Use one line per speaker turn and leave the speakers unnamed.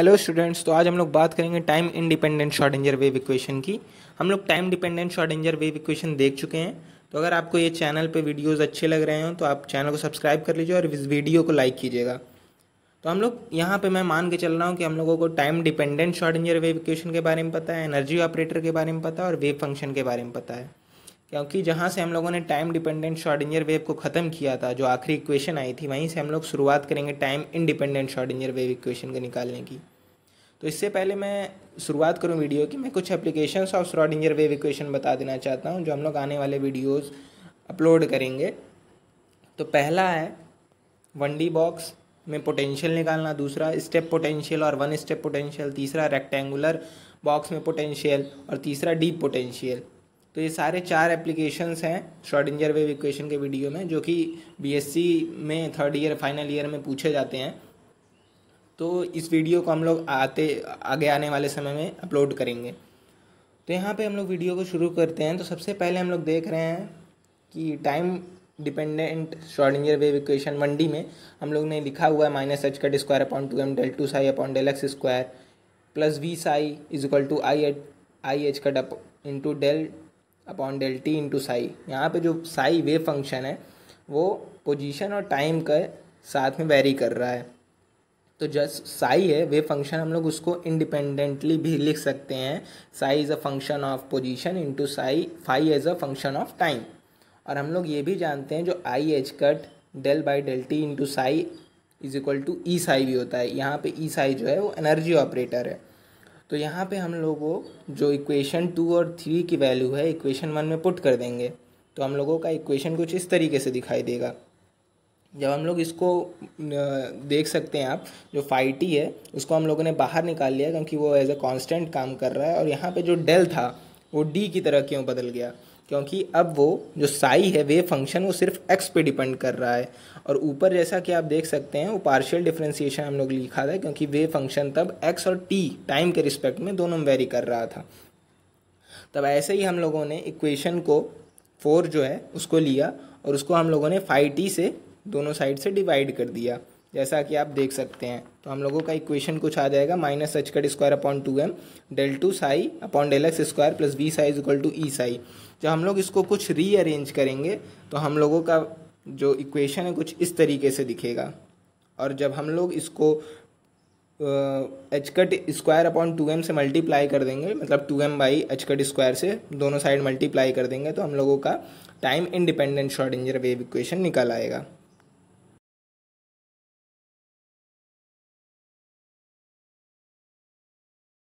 hello students तो आज हम लोग बात करेंगे time independent Schrodinger wave equation की हम लोग time dependent Schrodinger wave equation देख चुके हैं तो अगर आपको ये चैनल पे वीडियोस अच्छे लग रहे हैं तो आप चैनल को सब्सक्राइब कर लीजिए और इस वीडियो को लाइक कीजिएगा तो हम लोग यहाँ पर मैं मान के चल रहा हूँ कि हम लोगों को time dependent Schrodinger wave equation के बारे में पता है एनर्जी ऑपरेटर के बारे में पता है और वेव फंक्शन के बारे में पता है क्योंकि जहाँ से हम लोगों ने टाइम डिपेंडेंट शॉर्डिंजर वेव को ख़त्म किया था जो आखिरी इक्वेशन आई थी वहीं से हम लोग शुरुआत करेंगे time independent Schrodinger wave equation को निकालने की तो इससे पहले मैं शुरुआत करूँ वीडियो की मैं कुछ application of Schrodinger wave equation बता देना चाहता हूँ जो हम लोग आने वाले वीडियोज़ अपलोड करेंगे तो पहला है वन डी बॉक्स में पोटेंशियल निकालना दूसरा स्टेप पोटेंशियल और वन स्टेप पोटेंशियल तीसरा रेक्टेंगुलर बॉक्स में पोटेंशियल और तीसरा डीप पोटेंशियल तो ये सारे चार एप्लीकेशंस हैं इंजर वेव इक्वेशन के वीडियो में जो कि बीएससी में थर्ड ईयर फाइनल ईयर में पूछे जाते हैं तो इस वीडियो को हम लोग आते आगे आने वाले समय में अपलोड करेंगे तो यहाँ पे हम लोग वीडियो को शुरू करते हैं तो सबसे पहले हम लोग देख रहे हैं कि time dependent Schrodinger wave equation one D में हम लोग ने लिखा हुआ है minus H cut square upon two M del two psi upon del X square plus V psi is equal to I at I H cut up into del upon del T into psi यहाँ पर जो Sai wave function है वो position और time का साथ में very कर रहा है तो जस्ट साई है वेव फंक्शन हम लोग उसको इंडिपेंडेंटली भी लिख सकते हैं psi is a function of position into psi phi as a function of time और हम लोग ये भी जानते हैं जो I H cut del by del T into psi is equal to E psi भी होता है यहाँ पे ई e साई जो है वो एनर्जी ऑपरेटर है तो यहाँ पे हम लोगों जो इक्वेशन टू और थ्री की वैल्यू है इक्वेशन वन में पुट कर देंगे तो हम लोगों का इक्वेशन कुछ इस तरीके से दिखाई देगा जब हम लोग इसको देख सकते हैं आप जो टी है उसको हम लोगों ने बाहर निकाल लिया क्योंकि वो एज अ कांस्टेंट काम कर रहा है और यहाँ पे जो डेल था वो डी की तरह क्यों बदल गया क्योंकि अब वो जो साई है वे फंक्शन वो सिर्फ एक्स पे डिपेंड कर रहा है और ऊपर जैसा कि आप देख सकते हैं वो पार्शियल डिफ्रेंसिएशन हम लोग लिखा था क्योंकि वे फंक्शन तब एक्स और टी टाइम के रिस्पेक्ट में दोनों में वेरी कर रहा था तब ऐसे ही हम लोगों ने इक्वेशन को फोर जो है उसको लिया और उसको हम लोगों ने फाइव टी से दोनों साइड से डिवाइड कर दिया जैसा कि आप देख सकते हैं तो हम लोगों का इक्वेशन कुछ आ जाएगा minus H cut square upon two M del two psi upon del X square plus V psi equal to E psi जब हम लोग इसको कुछ रीअरेंज करेंगे तो हम लोगों का जो इक्वेशन है कुछ इस तरीके से दिखेगा और जब हम लोग इसको H cut square upon two M से मल्टीप्लाई कर देंगे मतलब two M by H cut square से दोनों साइड मल्टीप्लाई कर देंगे तो हम लोगों का time independent Schrodinger wave equation निकल आएगा